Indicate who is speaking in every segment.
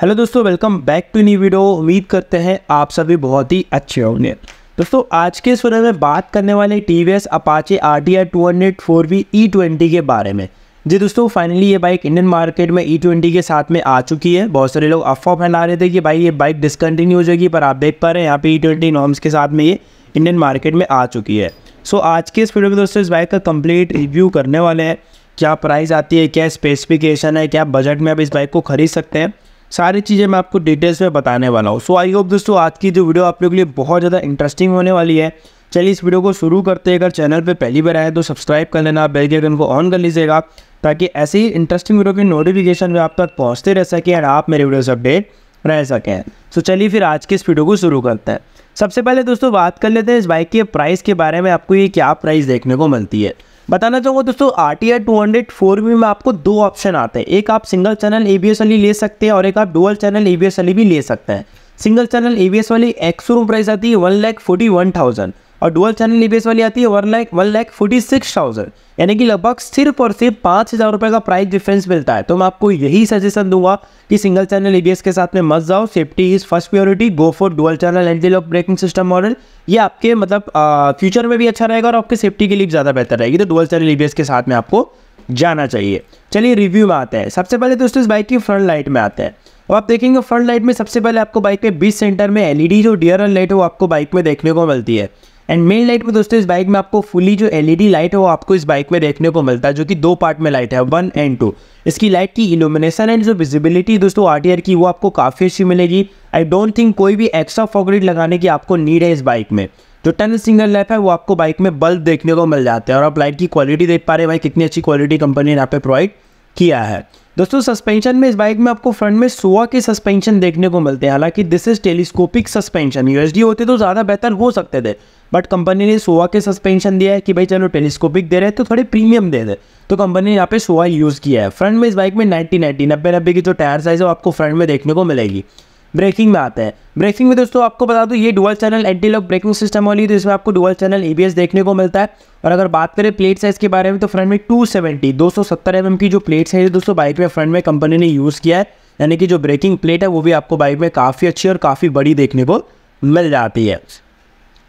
Speaker 1: hello दोस्तों welcome back to new video उम्मीद करते हैं आप सभी बहुत ही अच्छे होंगे दोस्तों आज के इस वीडियो में बात करने वाले T V S Apache R T R two hundred four V E twenty के बारे में जी दोस्तों फाइनली ये बाइक इंडियन मार्केट में ई e ट्वेंटी के साथ में आ चुकी है बहुत सारे लोग अफवाह फैला रहे थे कि भाई ये बाइक डिसकंटिन्यू हो जाएगी पर आप देख पा रहे हैं यहाँ पे ई ट्वेंटी नॉर्म्स के साथ में ये इंडियन मार्केट में आ चुकी है सो आज के इस वीडियो में दोस्तों इस बाइक का कम्प्लीट रिव्यू करने वाले हैं क्या प्राइस आती है क्या स्पेसिफिकेशन है क्या बजट में आप इस बाइक को खरीद सकते हैं सारी चीज़ें मैं आपको डिटेल्स में बताने वाला हूँ सो आई होप दोस्तों आज की जो वीडियो आप लोग के लिए बहुत ज़्यादा इंटरेस्टिंग होने वाली है चलिए इस वीडियो को शुरू करते हैं अगर चैनल पे पहली बार आए तो सब्सक्राइब कर लेना बेल के आइकन को ऑन कर लीजिएगा ताकि ऐसे ही इंटरेस्टिंग वीडियो की नोटिफिकेशन में आप तक पहुँचते रह सके और आप मेरे वीडियो से अपडेट रह सकें सो चलिए फिर आज के इस वीडियो को शुरू करते हैं सबसे पहले दोस्तों बात कर लेते हैं इस बाइक के प्राइस के बारे में आपको ये क्या प्राइस देखने को मिलती है बताना चाहूँगा दोस्तों R T R two hundred four V में आपको दो ऑप्शन आते हैं एक आप single channel A B S वाली ले सकते हैं और एक आप dual channel A B S वाली भी ले सकते हैं single channel A B S वाली एक्स रूम प्राइस आती है one lakh forty one thousand और डुअल चैनल ई वाली आती है one lakh one lakh forty six thousand यानी कि लगभग सिर्फ और सिर्फ पाँच हज़ार रुपये का प्राइस डिफरेंस मिलता है तो मैं आपको यही सजेशन दूंगा कि सिंगल चैनल ई के साथ में मत जाओ safety is first priority go for dual channel anti lock braking system model ये आपके मतलब फ्यूचर में भी अच्छा रहेगा और आपके सेफ्टी के लिए ज़्यादा बेहतर रहेगी तो डुअल चैनल ई के साथ में आपको जाना चाहिए चलिए रिव्यू में आते हैं सबसे पहले दोस्तों इस बाइक की फ्रंट लाइट में आते हैं और आप देखेंगे फ्रंट लाइट में सबसे पहले आपको बाइक में बीस सेंटर में एलईडी जो डियर लाइट है वो आपको बाइक में देखने को मिलती है एंड मेन लाइट में दोस्तों इस बाइक में आपको फुली जो एलईडी लाइट है वो आपको इस बाइक में देखने को मिलता है जो कि दो पार्ट में लाइट है वन एंड टू इसकी लाइट की इलोमिनेशन एंड जो विजिबिलिटी दोस्तों आर की वो आपको काफ़ी अच्छी मिलेगी आई डोंट थिंक कोई भी एक्स्ट्रा फॉकरेट लगाने की आपको नीड है इस बाइक में जो टन सिंगल लैप है वो आपको बाइक में बल्ब देखने को मिल जाता है और आप लाइट की क्वालिटी देख पा रहे हैं भाई कितनी अच्छी क्वालिटी कंपनी ने यहाँ पे प्रोवाइड किया है दोस्तों सस्पेंशन में इस बाइक में आपको फ्रंट में सोआ के सस्पेंशन देखने को मिलते हैं हालांकि this is telescopic suspension USD होते तो ज़्यादा बेहतर हो सकते थे बट कंपनी ने सोआ के सस्पेंशन दिया है कि भाई चलो टेलीस्कोपिक दे रहे हैं तो थोड़े प्रीमियम दे दे तो कंपनी ने यहाँ पे सोआ यूज़ किया है फ्रंट में इस बाइक में नाइन्टी नाइन्टी नब्बे नब्बे की जो टायर साइज़ है आपको फ्रंट में देखने को मिलेगी ब्रेकिंग में आता है ब्रेकिंग में दोस्तों आपको बता दूँ ये dual channel anti lock braking system वाली तो इसमें आपको डुअल चैनल ए देखने को मिलता है और अगर बात करें प्लेट साइज़ के बारे में तो फ्रंट में टू सेवेंटी दो सौ सत्तर एम एम की जो प्लेट साइज है दोस्तों बाइक में फ्रंट में कंपनी ने यूज़ किया है यानी कि जो ब्रेकिंग प्लेट है वो भी आपको बाइक में काफ़ी अच्छी और काफ़ी बड़ी देखने को मिल जाती है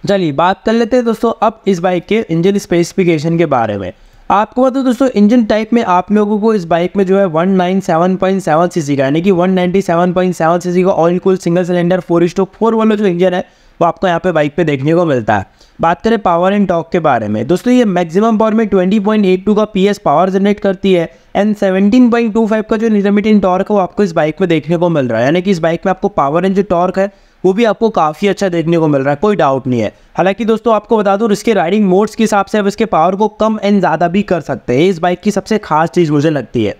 Speaker 1: चलिए बात कर लेते हैं दोस्तों अब इस बाइक के इंजन स्पेसिफिकेशन के बारे में आपको बता दोस्तों इंजन टाइप में आप लोगों को इस बाइक में जो है 197.7 सीसी का यानी कि 197.7 सीसी का all cool single cylinder four stroke four वाला जो इंजन है वो आपको यहाँ पे बाइक पे देखने को मिलता है बात करें पावर एंड टॉक के बारे में दोस्तों ये मैक्सिमम पावर में 20.82 का पीएस पावर जनरेट करती है एंड 17.25 का जो इंटरमीडियट टॉर्क है वो आपको इस बाइक में देखने को मिल रहा है यानी कि इस बाइक में आपको पावर एंड जो टॉर्क है वो भी आपको काफ़ी अच्छा देखने को मिल रहा है कोई डाउट नहीं है हालांकि दोस्तों आपको बता दूँ इसके राइडिंग मोड्स के हिसाब से आप इसके पावर को कम एंड ज़्यादा भी कर सकते हैं इस बाइक की सबसे खास चीज़ मुझे लगती है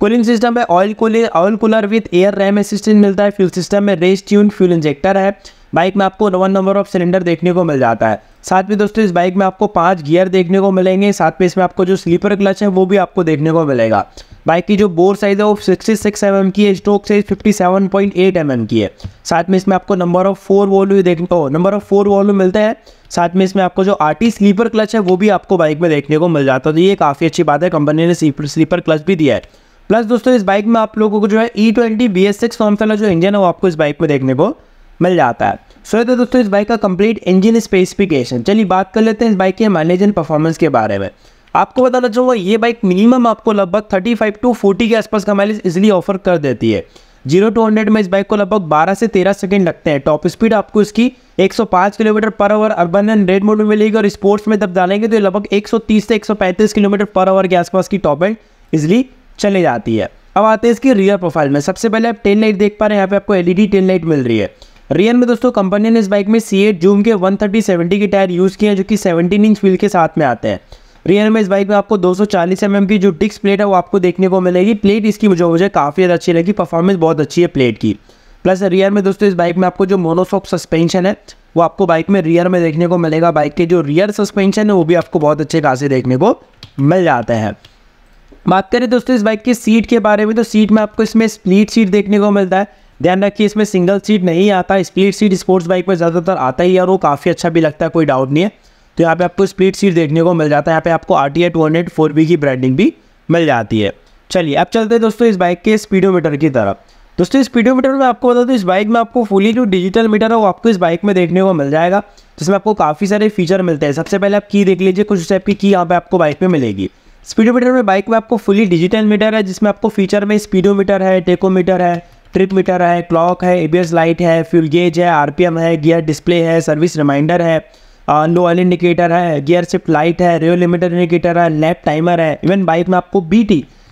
Speaker 1: कूलिंग सिस्टम में oil cooler oil cooler with air ram assistant मिलता है फ्यूल सिस्टम में रेस ट्यून फ्यूल इंजेक्टर है बाइक में आपको वन नंबर ऑफ सिलेंडर देखने को मिल जाता है साथ में दोस्तों इस बाइक में आपको पांच गियर देखने को मिलेंगे साथ में इसमें आपको जो स्लीपर क्लच है वो भी आपको देखने को मिलेगा बाइक की जो बोर साइज है वो 66 सिक्स mm की है स्ट्रोक साइज 57.8 mm की है साथ में इसमें आपको नंबर ऑफ फोर वॉल्यू देखने को नंबर ऑफ फोर वॉल्यू मिलता है साथ में इसमें आपको जो आरटी स्लीपर क्लच है वो भी आपको बाइक में देखने को मिल जाता है तो ये काफ़ी अच्छी बात है कंपनी ने स्लीपर क्लच भी दिया है प्लस दोस्तों इस बाइक में आप लोगों को जो है E twenty B S six form वाला जो इंजन है वो आपको इस बाइक में देखने को मिल जाता है सो so, तो दोस्तों इस बाइक का कंप्लीट इंजन स्पेसिफिकेशन चलिए बात कर लेते हैं इस बाइक के माइलेज एंड परफॉर्मेंस के बारे में आपको बताना चाहूँगा ये बाइक मिनिमम आपको लगभग 35 टू 40 के आसपास का माइलेज इजिली ऑफर कर देती है जीरो टू हंड्रेड में इस बाइक को लगभग 12 से 13 सेकंड लगते हैं टॉप स्पीड आपको इसकी 105 kilometre per hour urban and rain mode में मिलेगी और स्पोर्ट्स में जब डालेंगे तो लगभग 130 से 135 किलोमीटर पर आवर के आसपास की टॉप एंड इजिली चले जाती है अब आते हैं इसकी रियर प्रोफाइल में सबसे पहले आप टेन लाइट देख पा रहे हैं यहाँ पे आपको एलईडी टेन लाइट मिल रही है रियर में दोस्तों कंपनी ने इस बाइक में सी एट जूम के वन थर्टी सेवेंटी के टायर यूज़ किए हैं जो कि सेवनटीन इंच व्हील के साथ में आते हैं रियर में इस बाइक में आपको 240 सौ एम की जो डिक्स प्लेट है वो आपको देखने को मिलेगी प्लेट इसकी मुझे मुझे काफ़ी ज़्यादा अच्छी लगी परफॉर्मेंस बहुत अच्छी है प्लेट की प्लस रियर में दोस्तों इस बाइक में आपको जो मोनोसॉक सस्पेंशन है वो आपको बाइक में रियर में देखने को मिलेगा बाइक के जो रियर सस्पेंशन है वो भी आपको बहुत अच्छे खासे देखने को मिल जाते हैं बात करें दोस्तों इस बाइक की सीट के बारे में तो सीट में आपको इसमें स्प्लिट सीट देखने को मिलता है ध्यान रखिए इसमें सिंगल सीट नहीं आता स्प्लिट सीट स्पोर्ट्स बाइक में ज़्यादातर आता ही और वो काफ़ी अच्छा भी लगता है कोई डाउट नहीं है तो यहाँ पे आपको स्प्लिट सीट देखने को मिल जाता है यहाँ पे आपको R T two hundred four V की ब्रांडिंग भी मिल जाती है चलिए अब चलते हैं दोस्तों इस बाइक के स्पीडोमीटर की तरफ दोस्तों स्पीडोमीटर में आपको बता दूँ इस बाइक में आपको फुली जो डिजिटल मीटर है वो आपको इस बाइक में देखने को मिल जाएगा जिसमें आपको काफ़ी सारे फीचर मिलते हैं सबसे पहले आप की देख लीजिए कुछ टाइप की की यहाँ पे आपको बाइक में मिलेगी स्पीडोमीटर में बाइक में आपको फुली डिजिटल मीटर है जिसमें आपको फीचर में स्पीडोमीटर है टेकोमीटर है ट्रिप मीटर है क्लॉक है ए लाइट है फ्यूल गेज है आर है गियर डिस्प्ले है सर्विस रिमाइंडर है लो ऑयल इंडिकेटर है गियर शिफ्ट लाइट है रेल लिमिटर इंडिकेटर है लैप टाइमर है इवन बाइक में आपको बी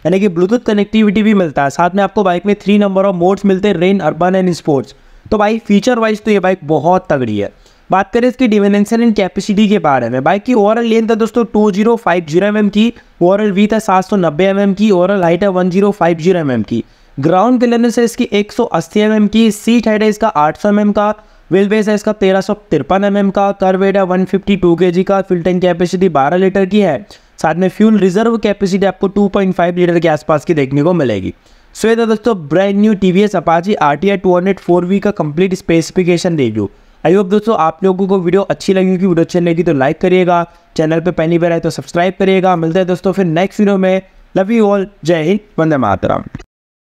Speaker 1: यानी कि ब्लूटूथ कनेक्टिविटी भी मिलता है साथ में आपको बाइक में थ्री नंबर ऑफ मोड्स मिलते हैं रेन अर्बन एंड स्पोर्ट्स तो भाई फीचर वाइज तो ये बाइक बहुत तगड़ी है बात करें इसकी डिवेंशन एंड कैपेसिटी के बारे में बाइक की ओवरऑल लेंथ है दोस्तों two zero five zero M M की ओवरऑल वीथ है सात सौ नब्बे एम एम की ओवरऑल हाइट है one zero five zero M M की ग्राउंड क्लियरेंस है इसकी एक सौ अस्सी एम एम की सीट हाइट है इसका आठ सौ एम एम का वेल बेस है इसका तेरह सौ तिरपन एम एम का कर वेट है one fifty to K G का फिल्टरिंग टैंक कैपेसिटी बारह लीटर की है साथ में फ्यूल रिजर्व कैपेसिटी आपको टू पॉइंट फाइव लीटर के आसपास की देखने को मिलेगी सो ये दोस्तों brand new T V S Apache R T I two hundred four V का कंप्लीट स्पेसिफिकेशन दू आई होप दोस्तों आप लोगों को वीडियो अच्छी लगी होगी वीडियो अच्छी लगी तो लाइक करिएगा चैनल पर पहली बार आए तो सब्सक्राइब करिएगा मिलते हैं दोस्तों फिर नेक्स्ट वीडियो में love you all Jai Hind Vande Mataram